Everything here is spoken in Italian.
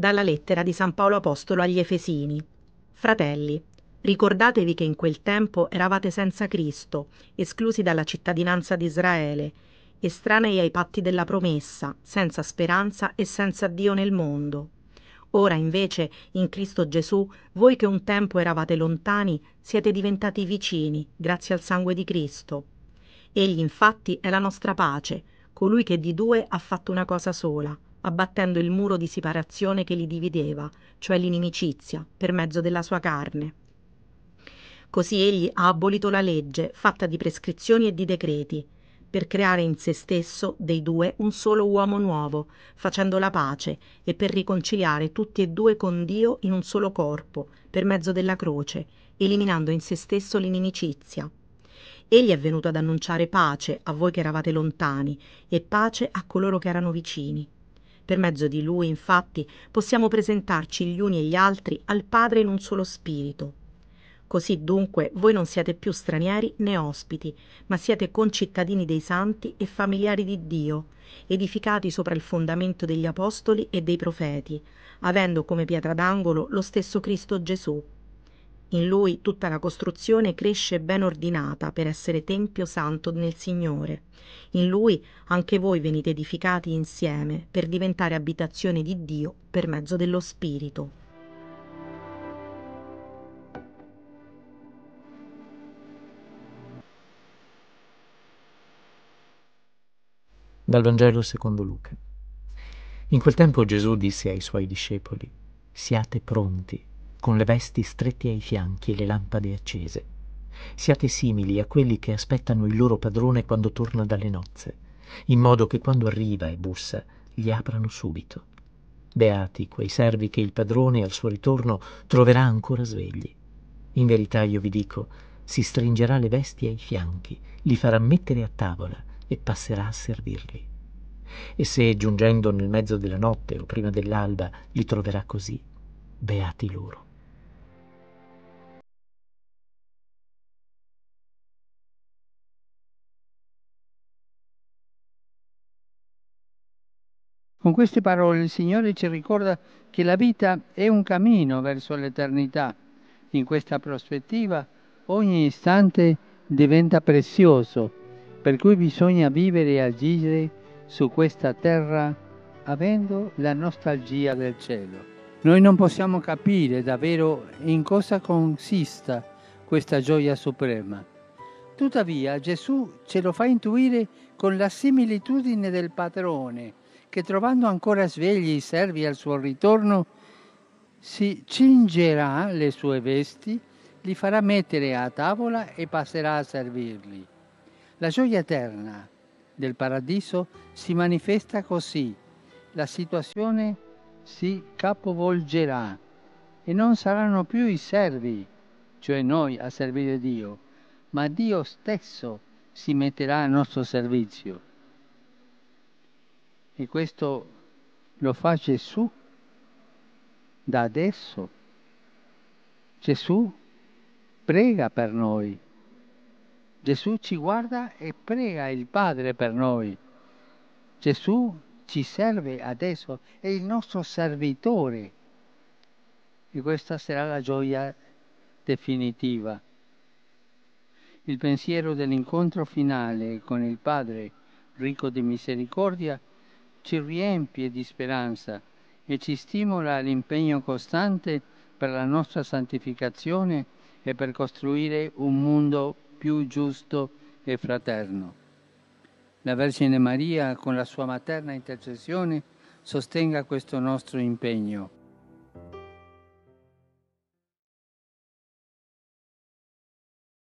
dalla lettera di San Paolo Apostolo agli Efesini. Fratelli, ricordatevi che in quel tempo eravate senza Cristo, esclusi dalla cittadinanza di Israele, estranei ai patti della promessa, senza speranza e senza Dio nel mondo. Ora invece, in Cristo Gesù, voi che un tempo eravate lontani, siete diventati vicini grazie al sangue di Cristo. Egli infatti è la nostra pace, colui che di due ha fatto una cosa sola, abbattendo il muro di separazione che li divideva, cioè l'inimicizia, per mezzo della sua carne. Così egli ha abolito la legge, fatta di prescrizioni e di decreti, per creare in se stesso dei due un solo uomo nuovo, facendo la pace e per riconciliare tutti e due con Dio in un solo corpo, per mezzo della croce, eliminando in se stesso l'inimicizia. Egli è venuto ad annunciare pace a voi che eravate lontani e pace a coloro che erano vicini. Per mezzo di lui, infatti, possiamo presentarci gli uni e gli altri al Padre in un solo spirito. Così dunque voi non siete più stranieri né ospiti, ma siete concittadini dei santi e familiari di Dio, edificati sopra il fondamento degli Apostoli e dei Profeti, avendo come pietra d'angolo lo stesso Cristo Gesù in lui tutta la costruzione cresce ben ordinata per essere tempio santo nel Signore. In lui anche voi venite edificati insieme per diventare abitazione di Dio per mezzo dello Spirito. Dal Vangelo secondo Luca. In quel tempo Gesù disse ai suoi discepoli, siate pronti con le vesti strette ai fianchi e le lampade accese. Siate simili a quelli che aspettano il loro padrone quando torna dalle nozze, in modo che quando arriva e bussa gli aprano subito. Beati quei servi che il padrone al suo ritorno troverà ancora svegli. In verità io vi dico, si stringerà le vesti ai fianchi, li farà mettere a tavola e passerà a servirli. E se, giungendo nel mezzo della notte o prima dell'alba, li troverà così, beati loro. Con queste parole il Signore ci ricorda che la vita è un cammino verso l'eternità. In questa prospettiva ogni istante diventa prezioso, per cui bisogna vivere e agire su questa terra avendo la nostalgia del cielo. Noi non possiamo capire davvero in cosa consista questa gioia suprema. Tuttavia Gesù ce lo fa intuire con la similitudine del padrone che trovando ancora svegli i servi al suo ritorno, si cingerà le sue vesti, li farà mettere a tavola e passerà a servirli. La gioia eterna del paradiso si manifesta così, la situazione si capovolgerà e non saranno più i servi, cioè noi, a servire Dio, ma Dio stesso si metterà a nostro servizio. E questo lo fa Gesù da adesso. Gesù prega per noi. Gesù ci guarda e prega il Padre per noi. Gesù ci serve adesso, è il nostro servitore. E questa sarà la gioia definitiva. Il pensiero dell'incontro finale con il Padre, ricco di misericordia, ci riempie di speranza e ci stimola all'impegno costante per la nostra santificazione e per costruire un mondo più giusto e fraterno. La Vergine Maria, con la sua materna intercessione, sostenga questo nostro impegno.